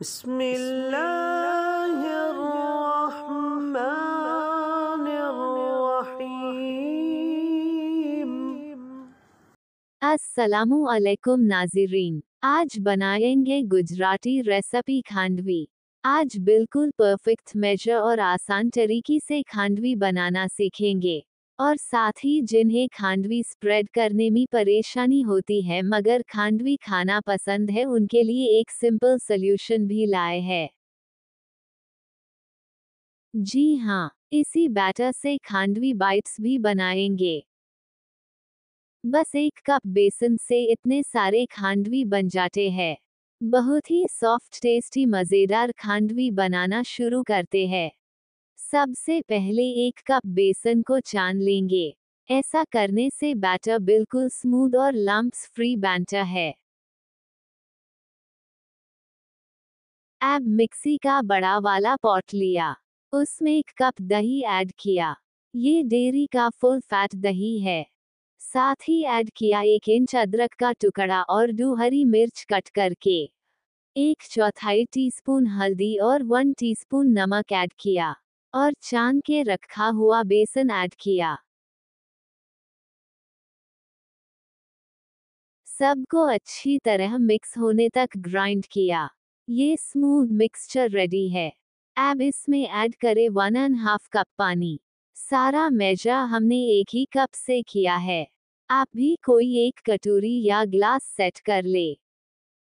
بسم الله الرحمن الرحيم असलकुम नाजरीन आज बनाएंगे गुजराती रेसिपी खांडवी आज बिल्कुल परफेक्ट मेजर और आसान तरीके से खांडवी बनाना सीखेंगे और साथ ही जिन्हें खांडवी स्प्रेड करने में परेशानी होती है मगर खांडवी खाना पसंद है उनके लिए एक सिंपल सोल्यूशन भी लाए है जी हाँ इसी बैटर से खांडवी बाइट्स भी बनाएंगे बस एक कप बेसन से इतने सारे खांडवी बन जाते हैं बहुत ही सॉफ्ट टेस्टी मज़ेदार खांडवी बनाना शुरू करते हैं सबसे पहले एक कप बेसन को छान लेंगे ऐसा करने से बैटर बिल्कुल स्मूथ और लम्प्स फ्री बैटर है अब मिक्सी का बड़ा वाला पॉट लिया उसमें एक कप दही ऐड किया ये डेयरी का फुल फैट दही है साथ ही ऐड किया एक इंच अदरक का टुकड़ा और दो हरी मिर्च कट करके एक चौथाई टीस्पून हल्दी और वन टीस्पून नमक ऐड किया और छान के रखा हुआ बेसन ऐड किया सबको अच्छी तरह मिक्स होने तक ग्राइंड किया ये स्मूथ मिक्सचर रेडी है अब इसमें ऐड करे वन एंड हाफ कप पानी सारा मेजा हमने एक ही कप से किया है आप भी कोई एक कटोरी या ग्लास सेट कर ले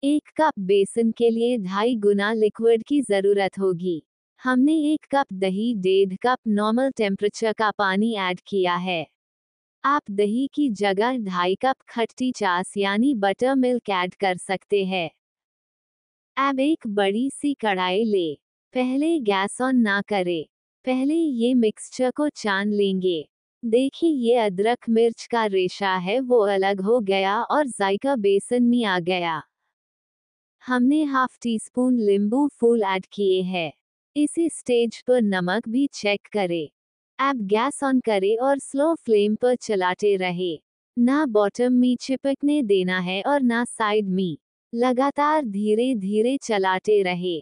एक कप बेसन के लिए ढाई गुना लिक्विड की जरूरत होगी हमने एक कप दही डेढ़ कप नॉर्मल टेम्परेचर का पानी ऐड किया है आप दही की जगह ढाई कप खट्टी चास यानी बटर मिल्क ऐड कर सकते हैं अब एक बड़ी सी कढ़ाई ले पहले गैस ऑन ना करें पहले ये मिक्सचर को छान लेंगे देखिए ये अदरक मिर्च का रेशा है वो अलग हो गया और जायका बेसन में आ गया हमने हाफ टी स्पून लींबू फूल ऐड किए हैं इसी स्टेज पर नमक भी चेक करे आप गैस ऑन करे और स्लो फ्लेम पर चलाते रहे ना बॉटम में चिपकने देना है और ना साइड में लगातार धीरे धीरे चलाते रहे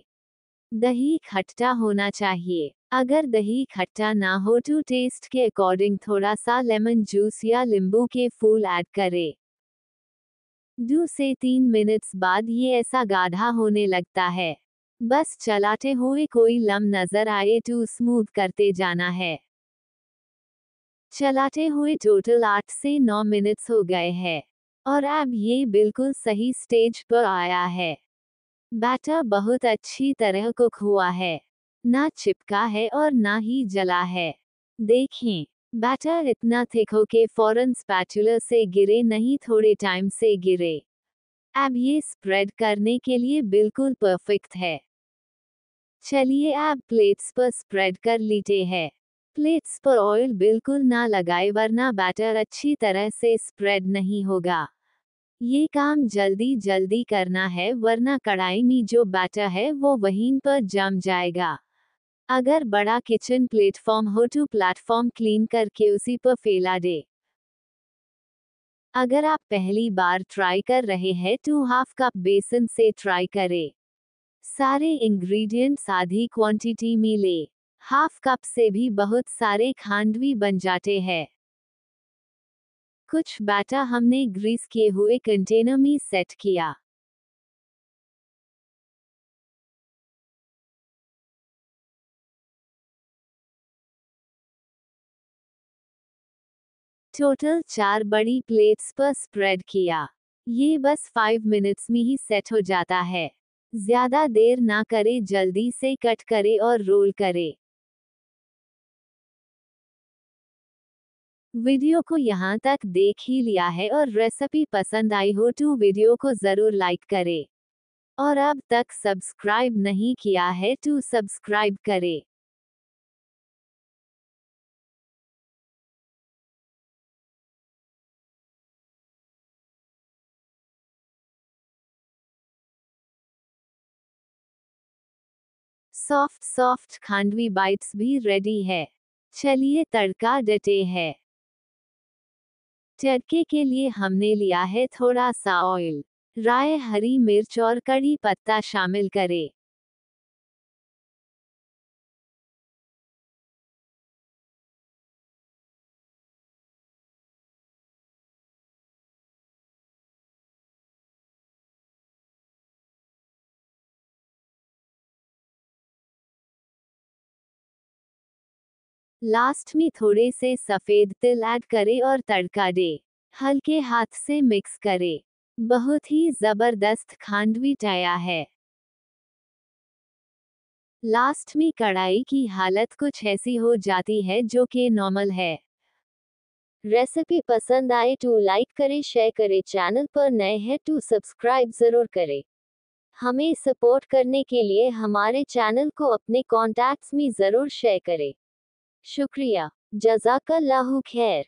दही खट्टा होना चाहिए अगर दही खट्टा ना हो तो टेस्ट के अकॉर्डिंग थोड़ा सा लेमन जूस या नींबू के फूल ऐड करें दो से तीन मिनट्स बाद ये ऐसा गाढ़ा होने लगता है बस चलाते हुए कोई लम नजर आए तो स्मूथ करते जाना है चलाते हुए टोटल आठ से नौ मिनट्स हो गए हैं और अब ये बिल्कुल सही स्टेज पर आया है बैटर बहुत अच्छी तरह कुक हुआ है ना चिपका है और ना ही जला है देखें बैटर इतना थिक हो के फौरन स्पैचुलर से गिरे नहीं थोड़े टाइम से गिरे अब ये स्प्रेड करने के लिए बिल्कुल परफेक्ट है चलिए आप प्लेट्स पर स्प्रेड कर लीजिए है प्लेट्स पर ऑयल बिल्कुल ना लगाए वरना बैटर अच्छी तरह से स्प्रेड नहीं होगा ये काम जल्दी जल्दी करना है वरना कढ़ाई में जो बैटर है वो वहीं पर जम जाएगा अगर बड़ा किचन प्लेटफॉर्म हो तो प्लेटफॉर्म क्लीन करके उसी पर फैला दे अगर आप पहली बार ट्राई कर रहे हैं तो हाफ कप बेसन से ट्राई करें सारे इंग्रेडिएंट्स आधी क्वांटिटी में ले हाफ कप से भी बहुत सारे खांडवी बन जाते हैं कुछ बैटर हमने ग्रीस किए हुए कंटेनर में सेट किया टोटल चार बड़ी प्लेट्स पर स्प्रेड किया ये बस फाइव मिनट्स में ही सेट हो जाता है ज्यादा देर ना करें जल्दी से कट करें और रोल करें वीडियो को यहाँ तक देख ही लिया है और रेसिपी पसंद आई हो तो वीडियो को जरूर लाइक करें और अब तक सब्सक्राइब नहीं किया है तो सब्सक्राइब करें सॉफ्ट सॉफ्ट खांडवी बाइट्स भी रेडी है चलिए तड़का डटे है तड़के के लिए हमने लिया है थोड़ा सा ऑयल राय हरी मिर्च और कड़ी पत्ता शामिल करें लास्ट में थोड़े से सफ़ेद तिल ऐड करें और तड़का दें हल्के हाथ से मिक्स करें बहुत ही ज़बरदस्त खांडवी टया है लास्ट में कढ़ाई की हालत कुछ ऐसी हो जाती है जो कि नॉर्मल है रेसिपी पसंद आए टू तो लाइक करें शेयर करें चैनल पर नए हैं टू तो सब्सक्राइब ज़रूर करें हमें सपोर्ट करने के लिए हमारे चैनल को अपने कॉन्टैक्ट्स में ज़रूर शेयर करें शुक्रिया जजाकल्लाहु खैर